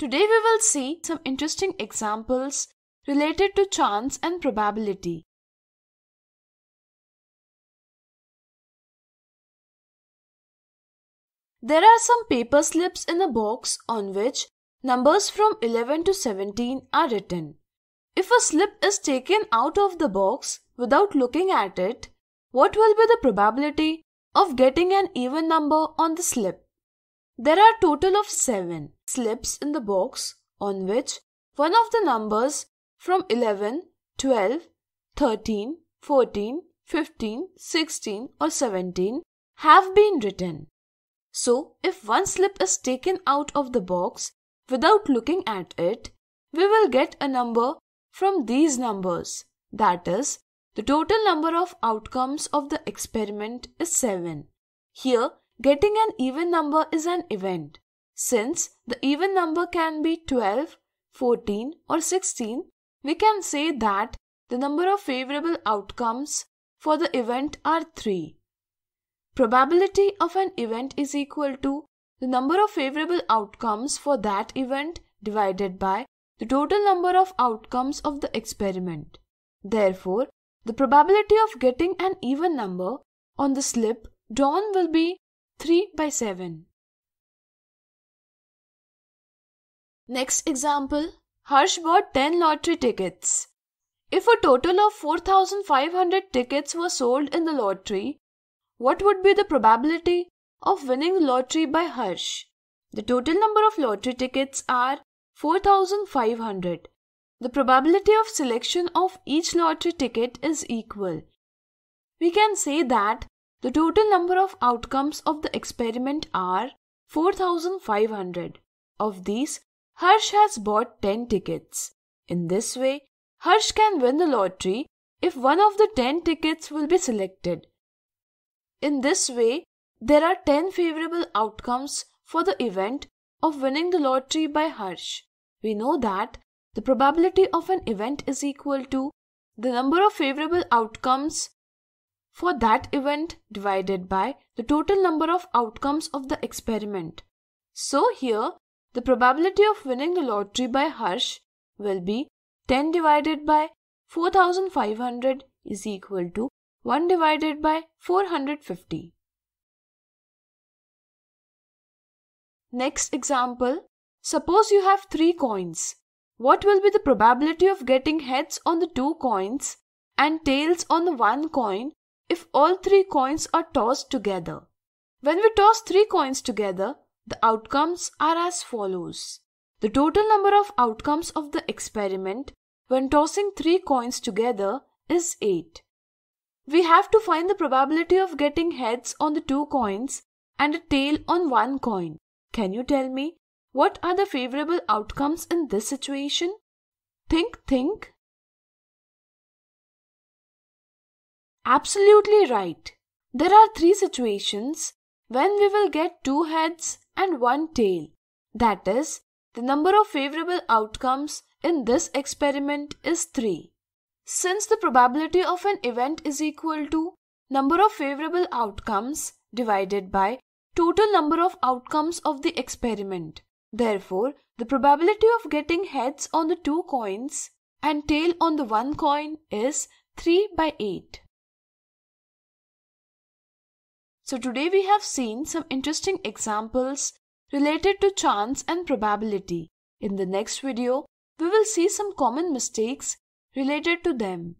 Today we will see some interesting examples related to chance and probability. There are some paper slips in a box on which numbers from 11 to 17 are written. If a slip is taken out of the box without looking at it, what will be the probability of getting an even number on the slip? There are total of 7 slips in the box on which one of the numbers from 11, 12, 13, 14, 15, 16 or 17 have been written. So, if one slip is taken out of the box without looking at it, we will get a number from these numbers. That is, the total number of outcomes of the experiment is 7. Here, getting an even number is an event. Since the even number can be 12, 14 or 16, we can say that the number of favorable outcomes for the event are 3. Probability of an event is equal to the number of favorable outcomes for that event divided by the total number of outcomes of the experiment. Therefore, the probability of getting an even number on the slip drawn will be 3 by 7. Next example, Harsh bought 10 lottery tickets. If a total of 4,500 tickets were sold in the lottery, what would be the probability of winning the lottery by Harsh? The total number of lottery tickets are 4,500. The probability of selection of each lottery ticket is equal. We can say that the total number of outcomes of the experiment are 4,500. Of these, Harsh has bought 10 tickets. In this way, Harsh can win the lottery if one of the 10 tickets will be selected. In this way, there are 10 favorable outcomes for the event of winning the lottery by Harsh. We know that the probability of an event is equal to the number of favorable outcomes for that event divided by the total number of outcomes of the experiment. So here the probability of winning the lottery by Harsh will be 10 divided by 4500 is equal to 1 divided by 450. Next example, suppose you have 3 coins. What will be the probability of getting heads on the 2 coins and tails on the 1 coin if all 3 coins are tossed together? When we toss 3 coins together, the outcomes are as follows. The total number of outcomes of the experiment when tossing three coins together is 8. We have to find the probability of getting heads on the two coins and a tail on one coin. Can you tell me what are the favorable outcomes in this situation? Think, think. Absolutely right. There are three situations when we will get two heads and one tail. That is, the number of favorable outcomes in this experiment is 3. Since the probability of an event is equal to number of favorable outcomes divided by total number of outcomes of the experiment. Therefore, the probability of getting heads on the two coins and tail on the one coin is 3 by 8. So today we have seen some interesting examples related to chance and probability. In the next video, we will see some common mistakes related to them.